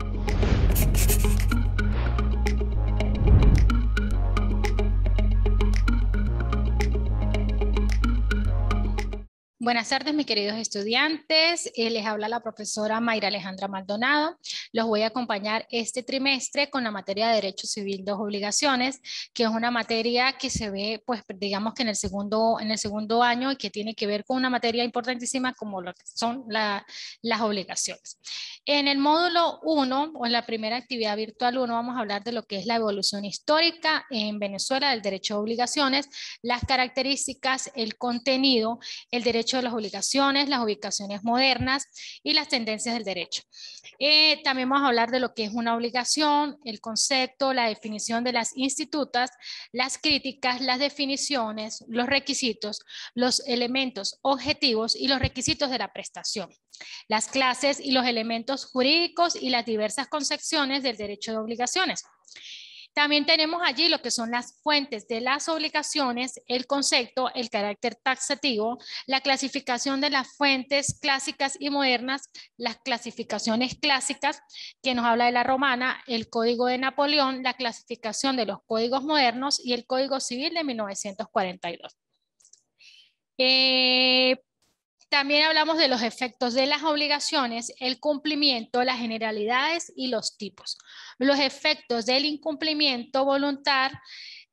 Thank you. Buenas tardes, mis queridos estudiantes. Eh, les habla la profesora Mayra Alejandra Maldonado. Los voy a acompañar este trimestre con la materia de Derecho Civil dos Obligaciones, que es una materia que se ve, pues, digamos que en el segundo, en el segundo año y que tiene que ver con una materia importantísima como lo que son las obligaciones. En el módulo 1, o en la primera actividad virtual 1, vamos a hablar de lo que es la evolución histórica en Venezuela del derecho a obligaciones, las características, el contenido, el derecho las obligaciones, las ubicaciones modernas y las tendencias del derecho. Eh, también vamos a hablar de lo que es una obligación, el concepto, la definición de las institutas, las críticas, las definiciones, los requisitos, los elementos objetivos y los requisitos de la prestación, las clases y los elementos jurídicos y las diversas concepciones del derecho de obligaciones. También tenemos allí lo que son las fuentes de las obligaciones, el concepto, el carácter taxativo, la clasificación de las fuentes clásicas y modernas, las clasificaciones clásicas, que nos habla de la romana, el código de Napoleón, la clasificación de los códigos modernos y el código civil de 1942. También hablamos de los efectos de las obligaciones, el cumplimiento, las generalidades y los tipos. Los efectos del incumplimiento voluntario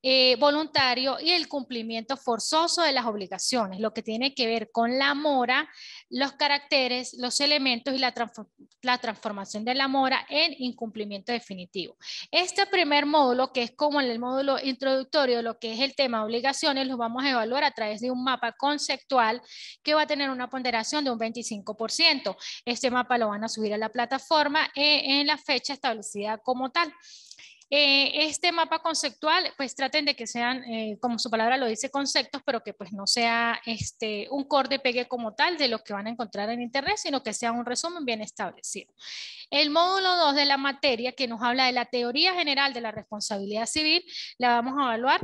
eh, voluntario y el cumplimiento forzoso de las obligaciones, lo que tiene que ver con la mora, los caracteres, los elementos y la, transformación de la mora en incumplimiento definitivo. Este primer módulo, que es como en el módulo introductorio, lo que es el tema obligaciones, lo vamos a evaluar a través de un mapa conceptual que va a tener una ponderación de un 25%. Este mapa lo van a subir a la plataforma eh, en la fecha establecida como tal. Eh, este mapa conceptual, pues traten de que sean, eh, como su palabra lo dice, conceptos, pero que pues no sea este, un corte pegue como tal de lo que van a encontrar en Internet, sino que sea un resumen bien establecido. El módulo 2 de la materia que nos habla de la teoría general de la responsabilidad civil, la vamos a evaluar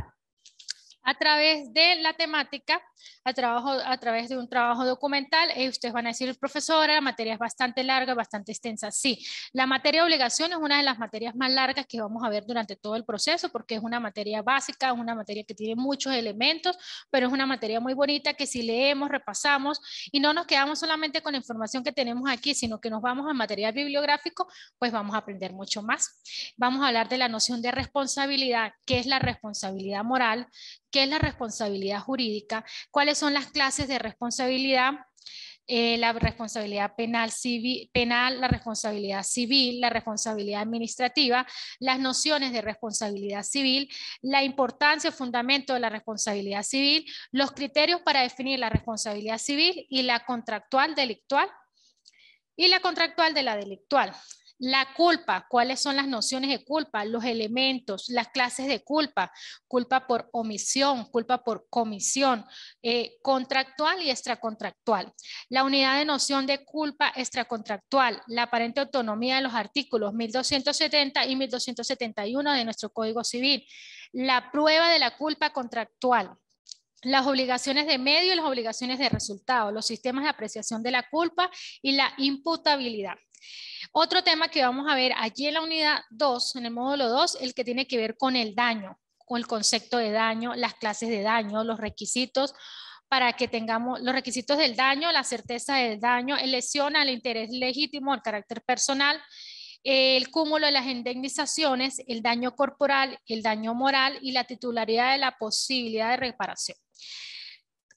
a través de la temática, a, trabajo, a través de un trabajo documental. Y eh, ustedes van a decir, profesora, la materia es bastante larga, bastante extensa. Sí, la materia de obligación es una de las materias más largas que vamos a ver durante todo el proceso porque es una materia básica, es una materia que tiene muchos elementos, pero es una materia muy bonita que si leemos, repasamos y no nos quedamos solamente con la información que tenemos aquí, sino que nos vamos a material bibliográfico, pues vamos a aprender mucho más. Vamos a hablar de la noción de responsabilidad, qué es la responsabilidad moral, qué es la responsabilidad jurídica, cuáles son las clases de responsabilidad, eh, la responsabilidad penal, civil, penal, la responsabilidad civil, la responsabilidad administrativa, las nociones de responsabilidad civil, la importancia, o fundamento de la responsabilidad civil, los criterios para definir la responsabilidad civil y la contractual delictual y la contractual de la delictual. La culpa, ¿cuáles son las nociones de culpa? Los elementos, las clases de culpa, culpa por omisión, culpa por comisión, eh, contractual y extracontractual. La unidad de noción de culpa extracontractual, la aparente autonomía de los artículos 1270 y 1271 de nuestro Código Civil. La prueba de la culpa contractual, las obligaciones de medio y las obligaciones de resultado, los sistemas de apreciación de la culpa y la imputabilidad. Otro tema que vamos a ver allí en la unidad 2, en el módulo 2, el que tiene que ver con el daño, con el concepto de daño, las clases de daño, los requisitos para que tengamos los requisitos del daño, la certeza del daño, lesión al interés legítimo, al carácter personal, el cúmulo de las indemnizaciones, el daño corporal, el daño moral y la titularidad de la posibilidad de reparación.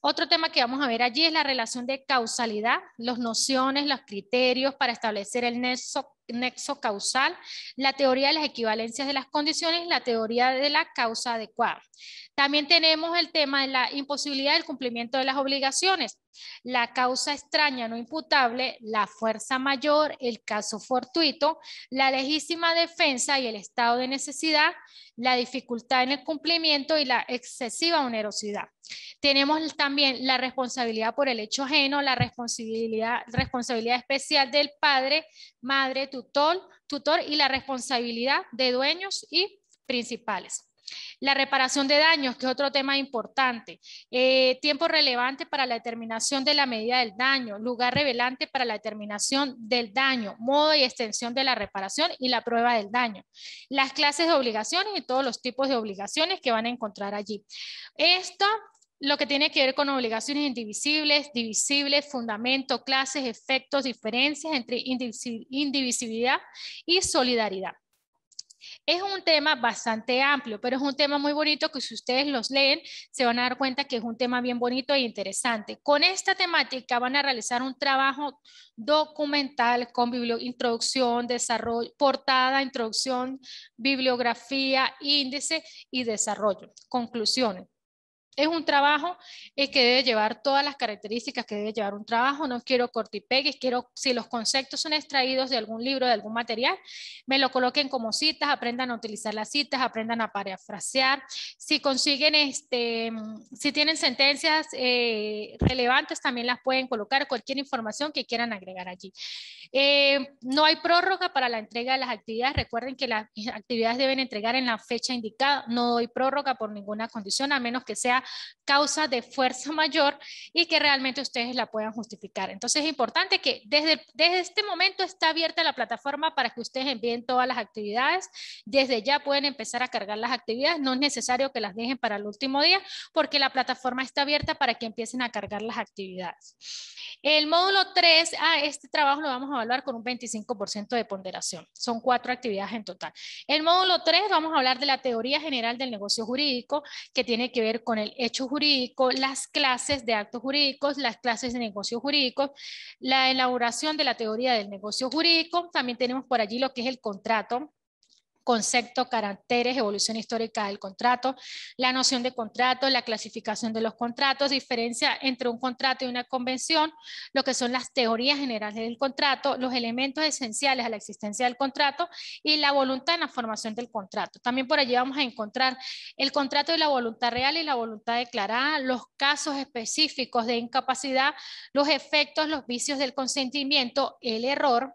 Otro tema que vamos a ver allí es la relación de causalidad, las nociones, los criterios para establecer el nexo nexo causal, la teoría de las equivalencias de las condiciones, la teoría de la causa adecuada. También tenemos el tema de la imposibilidad del cumplimiento de las obligaciones, la causa extraña no imputable, la fuerza mayor, el caso fortuito, la legítima defensa y el estado de necesidad, la dificultad en el cumplimiento y la excesiva onerosidad. Tenemos también la responsabilidad por el hecho ajeno, la responsabilidad, responsabilidad especial del padre, madre, tutor, tutor y la responsabilidad de dueños y principales. La reparación de daños, que es otro tema importante. Eh, tiempo relevante para la determinación de la medida del daño. Lugar revelante para la determinación del daño. Modo y extensión de la reparación y la prueba del daño. Las clases de obligaciones y todos los tipos de obligaciones que van a encontrar allí. Esto lo que tiene que ver con obligaciones indivisibles, divisibles, fundamento, clases, efectos, diferencias entre indivisibilidad y solidaridad. Es un tema bastante amplio, pero es un tema muy bonito que si ustedes los leen se van a dar cuenta que es un tema bien bonito e interesante. Con esta temática van a realizar un trabajo documental con introducción, desarrollo, portada, introducción, bibliografía, índice y desarrollo. Conclusiones. Es un trabajo eh, que debe llevar todas las características que debe llevar un trabajo. No quiero cortipegues, quiero, si los conceptos son extraídos de algún libro, de algún material, me lo coloquen como citas, aprendan a utilizar las citas, aprendan a parafrasear. Si consiguen, este, si tienen sentencias eh, relevantes, también las pueden colocar, cualquier información que quieran agregar allí. Eh, no hay prórroga para la entrega de las actividades. Recuerden que las actividades deben entregar en la fecha indicada. No doy prórroga por ninguna condición, a menos que sea causa de fuerza mayor y que realmente ustedes la puedan justificar. Entonces es importante que desde, desde este momento está abierta la plataforma para que ustedes envíen todas las actividades. Desde ya pueden empezar a cargar las actividades. No es necesario que las dejen para el último día porque la plataforma está abierta para que empiecen a cargar las actividades. El módulo 3, a ah, este trabajo lo vamos a evaluar con un 25% de ponderación. Son cuatro actividades en total. El módulo 3 vamos a hablar de la teoría general del negocio jurídico que tiene que ver con el eh, hecho jurídico, las clases de actos jurídicos, las clases de negocios jurídicos, la elaboración de la teoría del negocio jurídico, también tenemos por allí lo que es el contrato, concepto, caracteres, evolución histórica del contrato, la noción de contrato, la clasificación de los contratos, diferencia entre un contrato y una convención, lo que son las teorías generales del contrato, los elementos esenciales a la existencia del contrato y la voluntad en la formación del contrato. También por allí vamos a encontrar el contrato de la voluntad real y la voluntad declarada, los casos específicos de incapacidad, los efectos, los vicios del consentimiento, el error,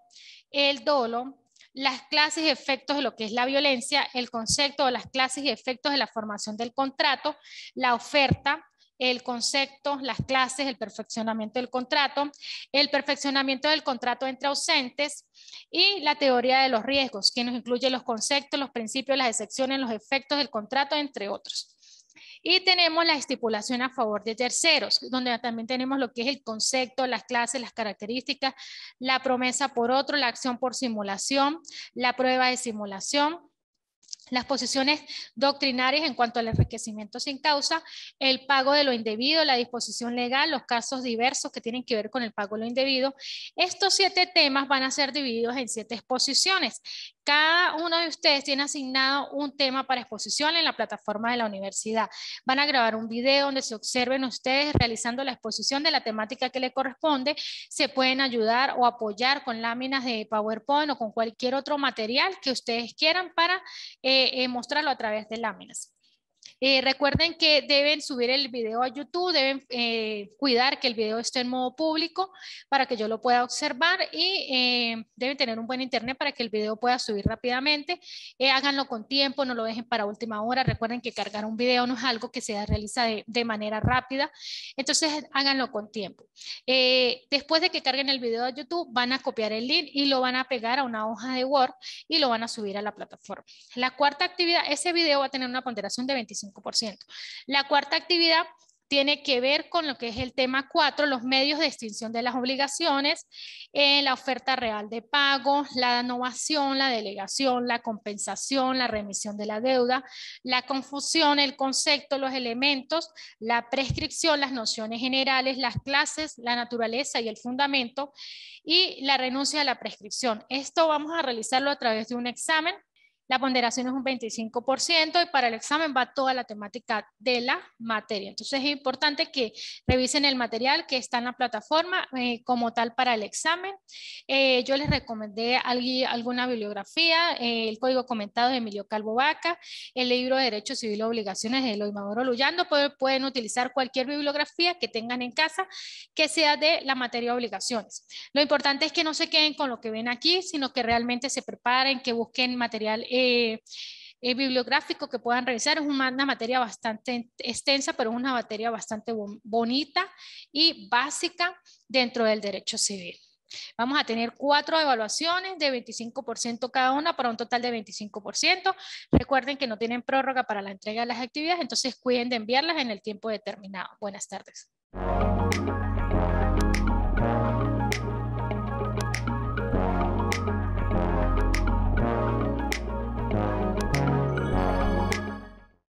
el dolo, las clases y efectos de lo que es la violencia, el concepto de las clases y efectos de la formación del contrato, la oferta, el concepto, las clases, el perfeccionamiento del contrato, el perfeccionamiento del contrato entre ausentes y la teoría de los riesgos, que nos incluye los conceptos, los principios, las excepciones, los efectos del contrato, entre otros. Y tenemos la estipulación a favor de terceros, donde también tenemos lo que es el concepto, las clases, las características, la promesa por otro, la acción por simulación, la prueba de simulación, las posiciones doctrinarias en cuanto al enriquecimiento sin causa, el pago de lo indebido, la disposición legal, los casos diversos que tienen que ver con el pago de lo indebido. Estos siete temas van a ser divididos en siete exposiciones cada uno de ustedes tiene asignado un tema para exposición en la plataforma de la universidad. Van a grabar un video donde se observen ustedes realizando la exposición de la temática que le corresponde. Se pueden ayudar o apoyar con láminas de PowerPoint o con cualquier otro material que ustedes quieran para eh, eh, mostrarlo a través de láminas. Eh, recuerden que deben subir el video a YouTube, deben eh, cuidar que el video esté en modo público para que yo lo pueda observar y eh, deben tener un buen internet para que el video pueda subir rápidamente. háganlo con tiempo, no lo dejen para última hora. Recuerden que cargar un video no es algo que se realiza de, de manera rápida, entonces háganlo con tiempo. después de que carguen el video a YouTube, van a copiar el link y lo van a pegar a una hoja de Word y lo van a subir a la plataforma. La cuarta actividad, ese video va a tener una ponderación de 25 la cuarta actividad tiene que ver con lo que es el tema cuatro, los medios de extinción de las obligaciones, eh, la oferta real de pago, la innovación, la delegación, la compensación, la remisión de la deuda, la confusión, el concepto, los elementos, la prescripción, las nociones generales, las clases, la naturaleza y el fundamento, y la renuncia a la prescripción. Esto vamos a realizarlo a través de un examen la ponderación es un 25% y para el examen va toda la temática de la materia. Entonces es importante que revisen el material que está en la plataforma eh, como tal para el examen. Eh, yo les recomendé alguna bibliografía, eh, el código comentado de Emilio Calvo Vaca, el libro de Derecho Civil y Obligaciones de Eloy Maduro Luyando. Pueden, utilizar cualquier bibliografía que tengan en casa que sea de la materia de obligaciones. Lo importante es que no se queden con lo que ven aquí, sino que realmente se preparen, que busquen material eh, eh, bibliográfico que puedan revisar. Es una, materia bastante extensa, pero una materia bastante bonita y básica dentro del derecho civil. Vamos a tener cuatro evaluaciones de 25% cada una para un total de 25%. Recuerden que no tienen prórroga para la entrega de las actividades, entonces cuiden de enviarlas en el tiempo determinado. Buenas tardes.